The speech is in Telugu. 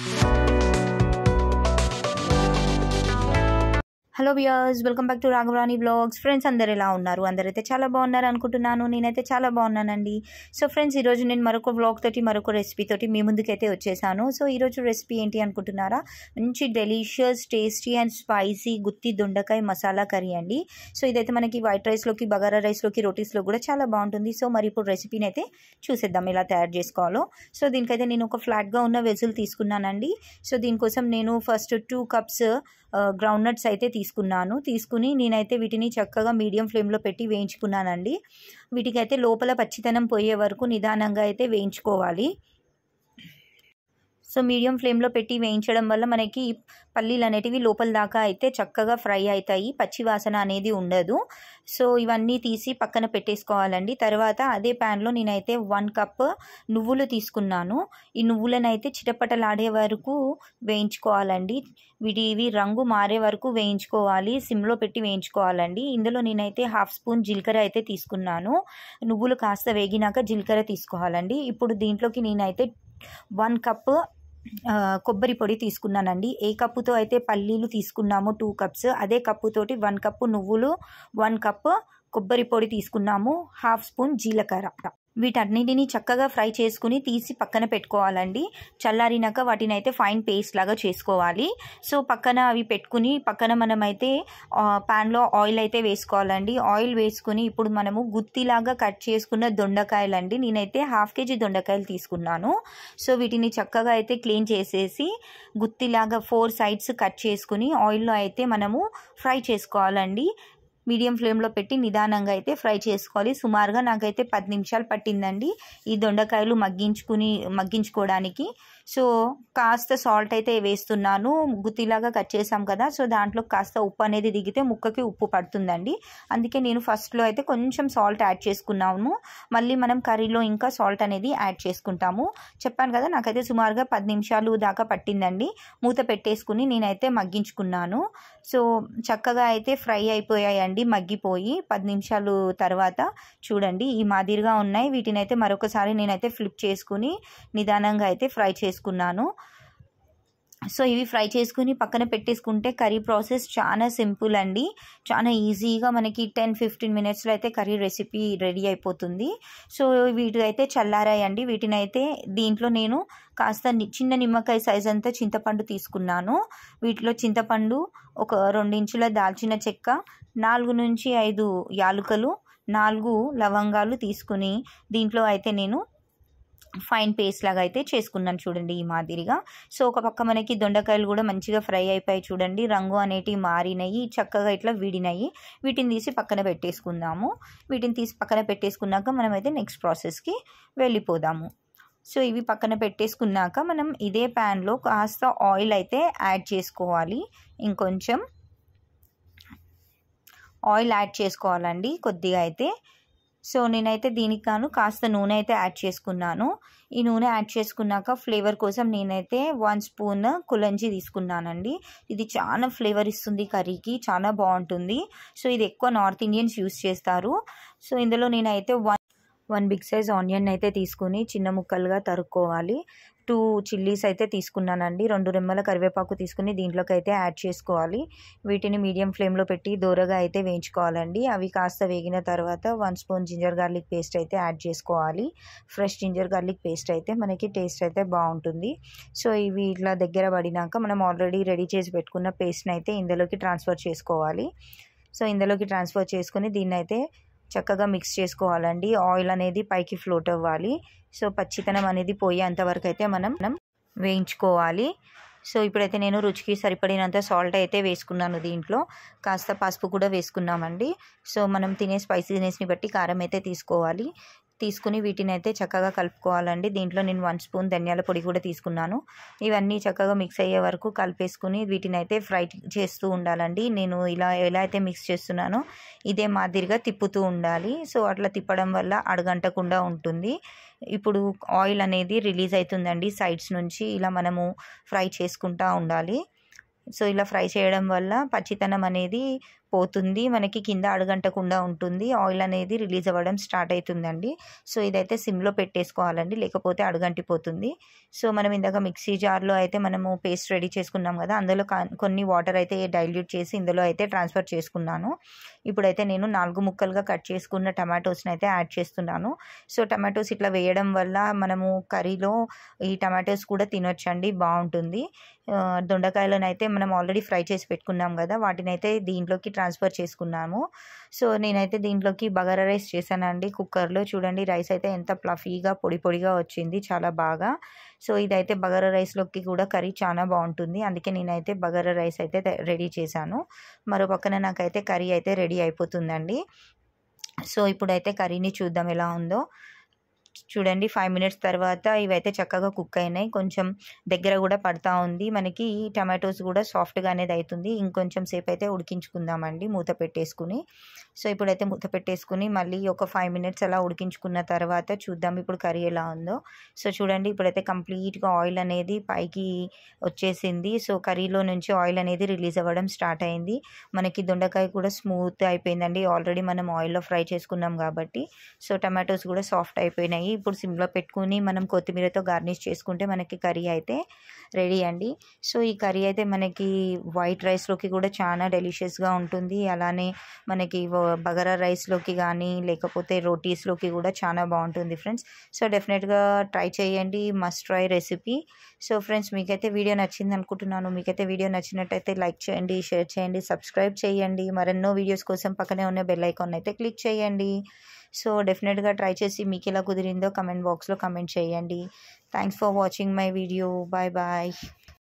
Thank you. Hello viewers welcome back to Raghavarani blogs friends అందరు ఎలా ఉన్నారు అందరైతే చాలా బాగున్నారు అనుకుంటున్నాను నేనైతే చాలా బాగున్నానండి సో ఫ్రెండ్స్ ఈరోజు నేను మరొక బ్లాగ్ తోటి మరొక రెసిపీ తోటి మీ ముందుకైతే వచ్చేసాను సో ఈరోజు రెసిపీ ఏంటి అనుకుంటున్నారా మంచి డెలిషియస్ టేస్టీ అండ్ స్పైసీ గుత్తి దొండకాయ మసాలా కర్రీ అండి సో ఇదైతే మనకి వైట్ రైస్లోకి బగారా రైస్లోకి రోటీస్లో కూడా చాలా బాగుంటుంది సో మరి ఇప్పుడు రెసిపీని అయితే చూసేద్దాం ఎలా తయారు చేసుకోవాలో సో దీనికైతే నేను ఒక ఫ్లాట్గా ఉన్న వెజులు తీసుకున్నానండి సో దీనికోసం నేను first two cups groundnuts అయితే తీసుకున్నాను తీసుకున్నాను తీసుకుని నేనైతే వీటిని చక్కగా మీడియం ఫ్లేమ్లో పెట్టి వేయించుకున్నానండి వీటికైతే లోపల పచ్చితనం పోయే వరకు నిదానంగా అయితే వేయించుకోవాలి సో మీడియం ఫ్లేమ్లో పెట్టి వేయించడం వల్ల మనకి పల్లీలు అనేటివి లోపల దాకా అయితే చక్కగా ఫ్రై అవుతాయి పచ్చి వాసన అనేది ఉండదు సో ఇవన్నీ తీసి పక్కన పెట్టేసుకోవాలండి తర్వాత అదే ప్యాన్లో నేనైతే వన్ కప్ నువ్వులు తీసుకున్నాను ఈ నువ్వులను అయితే చిటపటలాడే వరకు వేయించుకోవాలండి వీటి ఇవి రంగు మారే వరకు వేయించుకోవాలి సిమ్లో పెట్టి వేయించుకోవాలండి ఇందులో నేనైతే హాఫ్ స్పూన్ జీలకర్ర అయితే తీసుకున్నాను నువ్వులు కాస్త వేగినాక జీలకర్ర తీసుకోవాలండి ఇప్పుడు దీంట్లోకి నేనైతే వన్ కప్ కొబ్బరి పొడి తీసుకున్నానండి ఏ కప్పుతో అయితే పల్లీలు తీసుకున్నామో టూ కప్స్ అదే కప్పుతోటి వన్ కప్పు నువ్వులు వన్ కప్పు కొబ్బరి పొడి తీసుకున్నాము హాఫ్ స్పూన్ జీలకర్ర వీటన్నిటిని చక్కగా ఫ్రై చేసుకుని తీసి పక్కన పెట్టుకోవాలండి చల్లారినాక వాటిని అయితే ఫైన్ పేస్ట్ లాగా చేసుకోవాలి సో పక్కన అవి పెట్టుకుని పక్కన మనమైతే ప్యాన్లో ఆయిల్ అయితే వేసుకోవాలండి ఆయిల్ వేసుకుని ఇప్పుడు మనము గుత్తిలాగా కట్ చేసుకున్న దొండకాయలండి నేనైతే హాఫ్ కేజీ దొండకాయలు తీసుకున్నాను సో వీటిని చక్కగా అయితే క్లీన్ చేసేసి గుత్తిలాగా ఫోర్ సైడ్స్ కట్ చేసుకుని ఆయిల్లో అయితే మనము ఫ్రై చేసుకోవాలండి మీడియం ఫ్లేమ్లో పెట్టి నిదానంగా అయితే ఫ్రై చేసుకోవాలి సుమారుగా నాకైతే పది నిమిషాలు పట్టిందండి ఈ దొండకాయలు మగ్గించుకుని మగ్గించుకోవడానికి సో కాస్త సాల్ట్ అయితే వేస్తున్నాను గుత్తిలాగా కట్ చేసాం కదా సో దాంట్లో కాస్త ఉప్పు అనేది దిగితే ముక్కకి ఉప్పు పడుతుందండి అందుకే నేను ఫస్ట్లో అయితే కొంచెం సాల్ట్ యాడ్ చేసుకున్నాను మళ్ళీ మనం కర్రీలో ఇంకా సాల్ట్ అనేది యాడ్ చేసుకుంటాము చెప్పాను కదా నాకైతే సుమారుగా పది నిమిషాలు దాకా పట్టిందండి మూత పెట్టేసుకుని నేనైతే మగ్గించుకున్నాను సో చక్కగా అయితే ఫ్రై అయిపోయాయండి గడ్డి మగ్గిపోయి పది నిమిషాలు తర్వాత చూడండి ఈ మాదిరిగా ఉన్నాయి వీటిని అయితే మరొకసారి నేనైతే ఫ్లిప్ చేసుకుని నిదానంగా అయితే ఫ్రై చేసుకున్నాను సో ఇవి ఫ్రై చేసుకుని పక్కన పెట్టేసుకుంటే కర్రీ ప్రాసెస్ చాలా సింపుల్ అండి చాలా ఈజీగా మనకి టెన్ ఫిఫ్టీన్ మినిట్స్లో అయితే కర్రీ రెసిపీ రెడీ అయిపోతుంది సో వీటి అయితే చల్లారాయండి వీటిని అయితే దీంట్లో నేను కాస్త చిన్న నిమ్మకాయ సైజ్ అంతా చింతపండు తీసుకున్నాను వీటిలో చింతపండు ఒక రెండించుల దాల్చిన చెక్క నాలుగు నుంచి ఐదు యాలుకలు నాలుగు లవంగాలు తీసుకుని దీంట్లో అయితే నేను ఫైన్ పేస్ట్ లాగా అయితే చేసుకున్నాను చూడండి ఈ మాదిరిగా సో ఒక పక్క మనకి దొండకాయలు కూడా మంచిగా ఫ్రై అయిపోయి చూడండి రంగు అనేటివి మారినాయి చక్కగా ఇట్లా విడినాయి వీటిని తీసి పక్కన పెట్టేసుకుందాము వీటిని తీసి పక్కన పెట్టేసుకున్నాక మనమైతే నెక్స్ట్ ప్రాసెస్కి వెళ్ళిపోదాము సో ఇవి పక్కన పెట్టేసుకున్నాక మనం ఇదే ప్యాన్లో కాస్త ఆయిల్ అయితే యాడ్ చేసుకోవాలి ఇంకొంచెం ఆయిల్ యాడ్ చేసుకోవాలండి కొద్దిగా అయితే సో నేనైతే దీనికి కాను కాస్త నూనె అయితే యాడ్ చేసుకున్నాను ఈ నూనె యాడ్ చేసుకున్నాక ఫ్లేవర్ కోసం నేనైతే వన్ స్పూన్ కులంజి తీసుకున్నానండి ఇది చాలా ఫ్లేవర్ ఇస్తుంది కర్రీకి చాలా బాగుంటుంది సో ఇది ఎక్కువ నార్త్ ఇండియన్స్ యూస్ చేస్తారు సో ఇందులో నేనైతే one one big size onion అయితే తీసుకుని చిన్న ముక్కలుగా తరుక్కోవాలి టూ చిల్లీస్ అయితే తీసుకున్నానండి రెండు రెమ్మల కరివేపాకు తీసుకుని దీంట్లోకి అయితే యాడ్ చేసుకోవాలి వీటిని మీడియం ఫ్లేమ్లో పెట్టి దూరగా అయితే వేయించుకోవాలండి అవి కాస్త వేగిన తర్వాత one spoon ginger garlic paste అయితే యాడ్ చేసుకోవాలి ఫ్రెష్ జింజర్ గార్లిక్ పేస్ట్ అయితే మనకి టేస్ట్ అయితే బాగుంటుంది సో ఇవి ఇట్లా దగ్గర పడినాక మనం ఆల్రెడీ రెడీ చేసి పెట్టుకున్న పేస్ట్ని అయితే ఇందులోకి ట్రాన్స్ఫర్ చేసుకోవాలి సో ఇందులోకి ట్రాన్స్ఫర్ చేసుకుని దీన్ని అయితే చక్కగా మిక్స్ చేసుకోవాలండి ఆయిల్ అనేది పైకి ఫ్లోట్ అవ్వాలి సో పచ్చితనం అనేది అంతవరకు అయితే మనం మనం వేయించుకోవాలి సో ఇప్పుడైతే నేను రుచికి సరిపడినంత సాల్ట్ అయితే వేసుకున్నాను దీంట్లో కాస్త పసుపు కూడా వేసుకున్నామండి సో మనం తినే స్పైసీనెస్ని బట్టి కారం అయితే తీసుకోవాలి తీసుకుని వీటిని అయితే చక్కగా కలుపుకోవాలండి దీంట్లో నేను వన్ స్పూన్ ధనియాల పొడి కూడా తీసుకున్నాను ఇవన్నీ చక్కగా మిక్స్ అయ్యే వరకు కలిపేసుకుని వీటిని అయితే ఫ్రై చేస్తూ ఉండాలండి నేను ఇలా ఎలా అయితే మిక్స్ చేస్తున్నానో ఇదే మాదిరిగా తిప్పుతూ ఉండాలి సో అట్లా తిప్పడం వల్ల అడగంటకుండా ఉంటుంది ఇప్పుడు ఆయిల్ అనేది రిలీజ్ అవుతుందండి సైడ్స్ నుంచి ఇలా మనము ఫ్రై చేసుకుంటూ ఉండాలి సో ఇలా ఫ్రై చేయడం వల్ల పచ్చితనం అనేది పోతుంది మనకి కింద అడుగంటకుండా ఉంటుంది ఆయిల్ అనేది రిలీజ్ అవ్వడం స్టార్ట్ అవుతుందండి సో ఇదైతే సిమ్లో పెట్టేసుకోవాలండి లేకపోతే అడుగంటిపోతుంది సో మనం ఇందాక మిక్సీ జార్లో అయితే మనము పేస్ట్ రెడీ చేసుకున్నాం కదా అందులో కొన్ని వాటర్ అయితే డైల్యూట్ చేసి ఇందులో అయితే ట్రాన్స్ఫర్ చేసుకున్నాను ఇప్పుడైతే నేను నాలుగు ముక్కలుగా కట్ చేసుకున్న టమాటోస్ని అయితే యాడ్ చేస్తున్నాను సో టమాటోస్ ఇట్లా వేయడం వల్ల మనము కర్రీలో ఈ టమాటోస్ కూడా తినొచ్చండి బాగుంటుంది దొండకాయలను అయితే మనం ఆల్రెడీ ఫ్రై చేసి పెట్టుకున్నాం కదా వాటిని అయితే దీంట్లోకి ట్రాన్స్ఫర్ చేసుకున్నాము సో నేనైతే దీంట్లోకి బగారా రైస్ చేశానండి కుక్కర్లో చూడండి రైస్ అయితే ఎంత ప్లఫీగా పొడి పొడిగా వచ్చింది చాలా బాగా సో ఇదైతే బగారా రైస్లోకి కూడా కర్రీ చాలా బాగుంటుంది అందుకే నేనైతే బగారా రైస్ అయితే రెడీ చేశాను మరో పక్కన నాకైతే కర్రీ అయితే రెడీ అయిపోతుందండి సో ఇప్పుడైతే కర్రీని చూద్దాం ఎలా ఉందో చూడండి ఫైవ్ మినిట్స్ తర్వాత ఇవైతే చక్కగా కుక్ అయినాయి కొంచెం దగ్గర కూడా పడతా ఉంది మనకి టమాటోస్ కూడా సాఫ్ట్గా అనేది అవుతుంది ఇంకొంచెం సేపు అయితే ఉడికించుకుందామండి మూత పెట్టేసుకుని సో ఇప్పుడైతే మూత పెట్టేసుకుని మళ్ళీ ఒక ఫైవ్ మినిట్స్ అలా ఉడికించుకున్న తర్వాత చూద్దాం ఇప్పుడు కర్రీ ఎలా ఉందో సో చూడండి ఇప్పుడైతే కంప్లీట్గా ఆయిల్ అనేది పైకి వచ్చేసింది సో కర్రీలో నుంచి ఆయిల్ అనేది రిలీజ్ అవ్వడం స్టార్ట్ అయింది మనకి దొండకాయ కూడా స్మూత్ అయిపోయిందండి ఆల్రెడీ మనం ఆయిల్లో ఫ్రై చేసుకున్నాం కాబట్టి సో టమాటోస్ కూడా సాఫ్ట్ అయిపోయినాయి ఉన్నాయి ఇప్పుడు సిమ్లో పెట్టుకుని మనం కొత్తిమీరతో గార్నిష్ చేసుకుంటే మనకి కర్రీ అయితే రెడీ అండి సో ఈ కర్రీ అయితే మనకి వైట్ రైస్లోకి కూడా చాలా డెలిషియస్గా ఉంటుంది అలానే మనకి బగరా రైస్లోకి కానీ లేకపోతే రోటీస్లోకి కూడా చాలా బాగుంటుంది ఫ్రెండ్స్ సో డెఫినెట్గా ట్రై చేయండి must try recipe so friends మీకైతే వీడియో నచ్చింది అనుకుంటున్నాను మీకైతే వీడియో నచ్చినట్టయితే లైక్ చేయండి షేర్ చేయండి సబ్స్క్రైబ్ చేయండి మరెన్నో వీడియోస్ కోసం పక్కనే ఉన్న బెల్ ఐకాన్ అయితే క్లిక్ చేయండి సో డెఫినెట్గా ట్రై చేసి మీకు ఎలా కుదిరిందో కమెంట్ బాక్స్లో కమెంట్ చేయండి thanks for watching my video bye bye